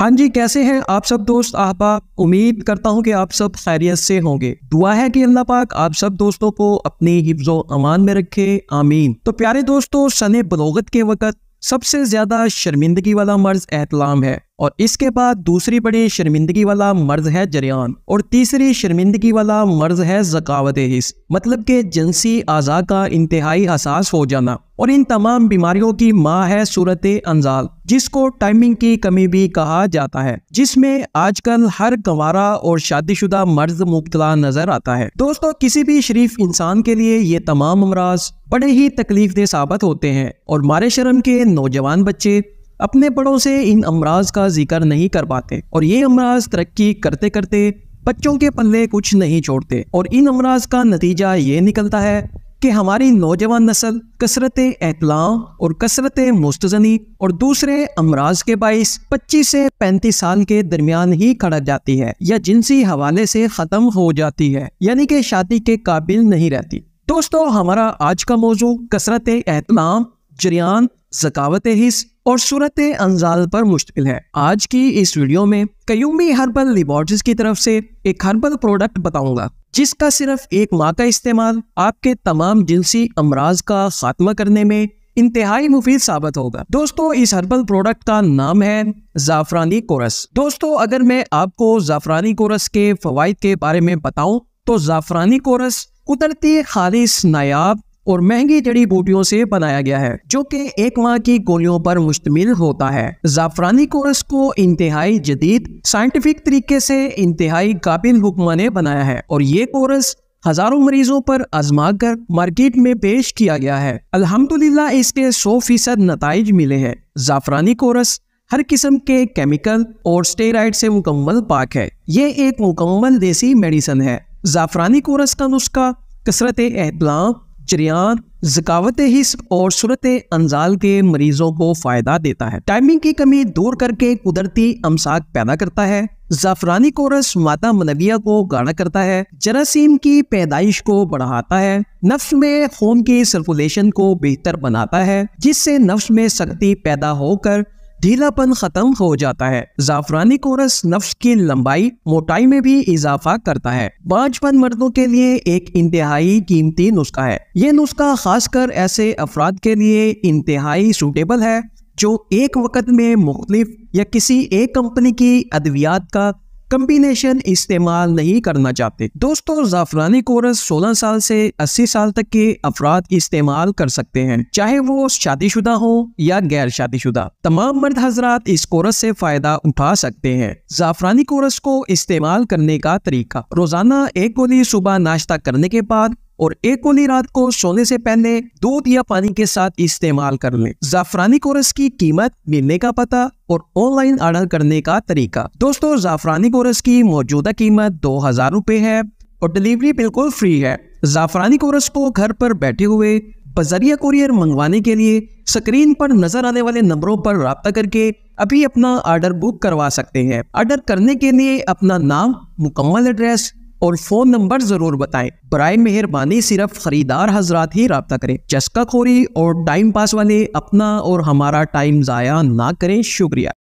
हाँ जी कैसे हैं आप सब दोस्त आप उम्मीद करता हूँ कि आप सब खैरियत से होंगे दुआ है कि अल्लाह पाक आप सब दोस्तों को अपने हिफ्ज अमान में रखे आमीन तो प्यारे दोस्तों सने बलोगत के वक़्त सबसे ज़्यादा शर्मिंदगी वाला मर्ज एहतलाम है और इसके बाद दूसरी बड़ी शर्मिंदगी वाला मर्ज है जरियान और तीसरी शर्मिंदगी वाला मर्ज है जकावत हिस्स मतलब के जिनसी आज़ा का इंतहाई एहसास हो जाना और इन तमाम बीमारियों की माँ है सूरत अंजाल जिसको टाइमिंग की कमी भी कहा जाता है जिसमें आजकल हर कंवारा और शादीशुदा मर्ज मुबतला नजर आता है दोस्तों किसी भी शरीफ इंसान के लिए ये तमाम अमराज बड़े ही तकलीफ दे साबित होते हैं और मारे शर्म के नौजवान बच्चे अपने बड़ों से इन अमराज का जिक्र नहीं कर पाते और ये अमराज तरक्की करते करते बच्चों के पल्ले कुछ नहीं छोड़ते और इन अमराज का नतीजा ये निकलता है कि हमारी नौजवान नस्ल कसरत एतलाम और कसरत मुस्तजनी और दूसरे अमराज के बाईस पच्चीस से पैंतीस साल के दरमियान ही खड़क जाती है या जिनसी हवाले से ख़त्म हो जाती है यानी कि शादी के काबिल नहीं रहती दोस्तों हमारा आज का मौजू कसरत एतलाम जरियान जकावत हिस्स और सूरत अंजाल पर मुश्तमिल है आज की इस वीडियो में कयूमी हर्बल लेबॉर्ट्रीज की तरफ से एक हर्बल प्रोडक्ट बताऊंगा जिसका सिर्फ एक माह का इस्तेमाल आपके तमाम जिनसी अमराज का खात्मा करने में इंतहाई मुफीद साबित होगा दोस्तों इस हर्बल प्रोडक्ट का नाम है जाफरानी कोरस दोस्तों अगर मैं आपको जाफरानी कोरस के फवायद के बारे में बताऊं तो जाफरानी कोरस कुदरती खालिश नायाब और महंगी जड़ी बूटियों से बनाया गया है जो कि एक माह की गोलियों पर मुश्तमिल होता है जाफरानी कोरस को इंतहाई जदीद साइंटिफिक तरीके से इंतहाई काबिल हुक्मा ने बनाया है और ये कोरस हजारों मरीजों पर आजमा कर मार्केट में पेश किया गया है अल्हम्दुलिल्लाह इसके 100 फीसद नतज मिले हैं जाफरानी कोरस हर किस्म के केमिकल और स्टेराइड से मुकम्मल पाक है ये एक मुकम्मल देसी मेडिसन है जाफरानी कोरस का नुस्खा कसरत एहतलाम चरियान जकावत हिस और सूरत अंजाल के मरीजों को फायदा देता है टाइमिंग की कमी दूर करके कुदरती अमसाक पैदा करता है जाफरानी कोरस माता मनविया को गाढ़ा करता है जरासीम की पैदाइश को बढ़ाता है नफ्स में खून की सर्कुलेशन को बेहतर बनाता है जिससे नफ्स में सख्ती पैदा होकर ढीलापन खत्म हो जाता है जाफरानी कोरस नफ्स की लंबाई मोटाई में भी इजाफा करता है बाजपन मर्दों के लिए एक इंतहाई कीमती नुस्खा है ये नुस्खा खासकर ऐसे अफराद के लिए इंतहाई सूटेबल है जो एक वक्त में मुख्तलिफ या किसी एक कंपनी की अद्वियात का कम्बिनेशन इस्तेमाल नहीं करना चाहते दोस्तों जाफरानी कोरस 16 साल से 80 साल तक के अफराद इस्तेमाल कर सकते हैं चाहे वो शादीशुदा हो या गैर शादीशुदा तमाम मर्द हजरात इस कोरस से फायदा उठा सकते हैं जाफरानी कोरस को इस्तेमाल करने का तरीका रोजाना एक गोली सुबह नाश्ता करने के बाद और एक ओली रात को सोने से पहले दूध या पानी के साथ इस्तेमाल कर लें जाफरानी कोरस की कीमत मिलने का पता और ऑनलाइन ऑर्डर करने का तरीका दोस्तों जाफरानी कोरस की मौजूदा कीमत दो हजार रूपए है और डिलीवरी बिल्कुल फ्री है जाफरानी कोरस को घर पर बैठे हुए बजरिया कुरियर मंगवाने के लिए स्क्रीन पर नजर आने वाले नंबरों पर रबता करके अभी अपना ऑर्डर बुक करवा सकते हैं ऑर्डर करने के लिए अपना नाम मुकम्मल एड्रेस और फोन नंबर जरूर बताएं बर मेहरबानी सिर्फ खरीदार हजरात ही रबता करें चस्का खोरी और टाइम पास वाले अपना और हमारा टाइम ज़ाया ना करें शुक्रिया